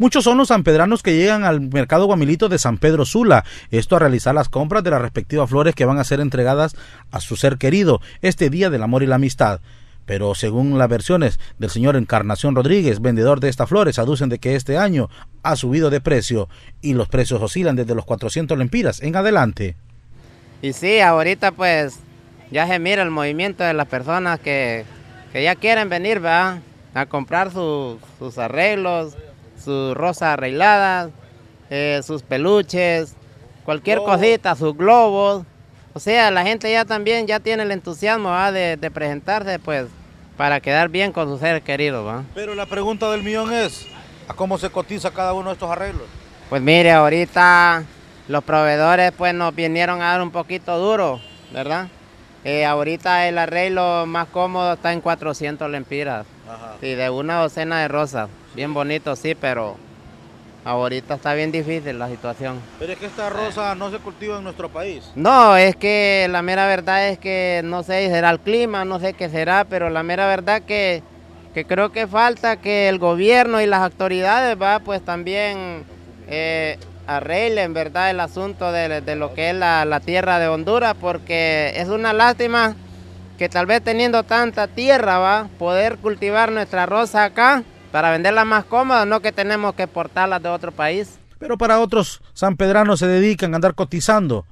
Muchos son los sanpedranos que llegan al mercado guamilito de San Pedro Sula, esto a realizar las compras de las respectivas flores que van a ser entregadas a su ser querido este Día del Amor y la Amistad pero según las versiones del señor Encarnación Rodríguez, vendedor de estas flores, aducen de que este año ha subido de precio y los precios oscilan desde los 400 lempiras en adelante. Y sí, ahorita pues ya se mira el movimiento de las personas que, que ya quieren venir ¿verdad? a comprar sus, sus arreglos, sus rosas arregladas, eh, sus peluches, cualquier cosita, sus globos. O sea, la gente ya también ya tiene el entusiasmo de, presentarse, pues, para quedar bien con sus seres queridos. ¿va? Pero la pregunta del millón es, ¿a cómo se cotiza cada uno de estos arreglos? Pues mire, ahorita los proveedores pues nos vinieron a dar un poquito duro, ¿verdad? Eh, ahorita el arreglo más cómodo está en 400 lempiras. y Sí, de una docena de rosas. Bien bonito, sí, pero ahorita está bien difícil la situación. Pero es que esta rosa no se cultiva en nuestro país. No, es que la mera verdad es que no sé, será el clima, no sé qué será, pero la mera verdad que, que creo que falta que el gobierno y las autoridades, va, pues también... Eh, en ¿verdad?, el asunto de, lo que es la, tierra de Honduras, porque es una lástima que tal vez teniendo tanta tierra, va, poder cultivar nuestra rosa acá para venderla más cómoda, no que tenemos que exportarla de otro país. Pero para otros sanpedranos se dedican a andar cotizando.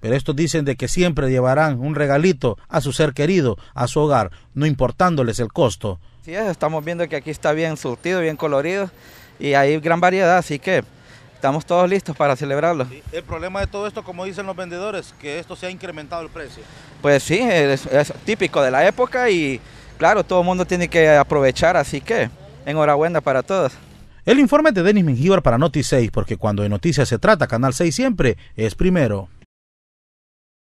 Pero estos dicen de que siempre llevarán un regalito a su ser querido, a su hogar, no importándoles el costo. Sí, estamos viendo que aquí está bien surtido, bien colorido y hay gran variedad, así que estamos todos listos para celebrarlo. El problema de todo esto, como dicen los vendedores, que esto se ha incrementado el precio. Pues sí, es, típico de la época y claro, todo el mundo tiene que aprovechar, así que enhorabuena para todos. El informe de Denis Mengíbar para Noti 6, porque cuando de noticias se trata, Canal 6 siempre es primero.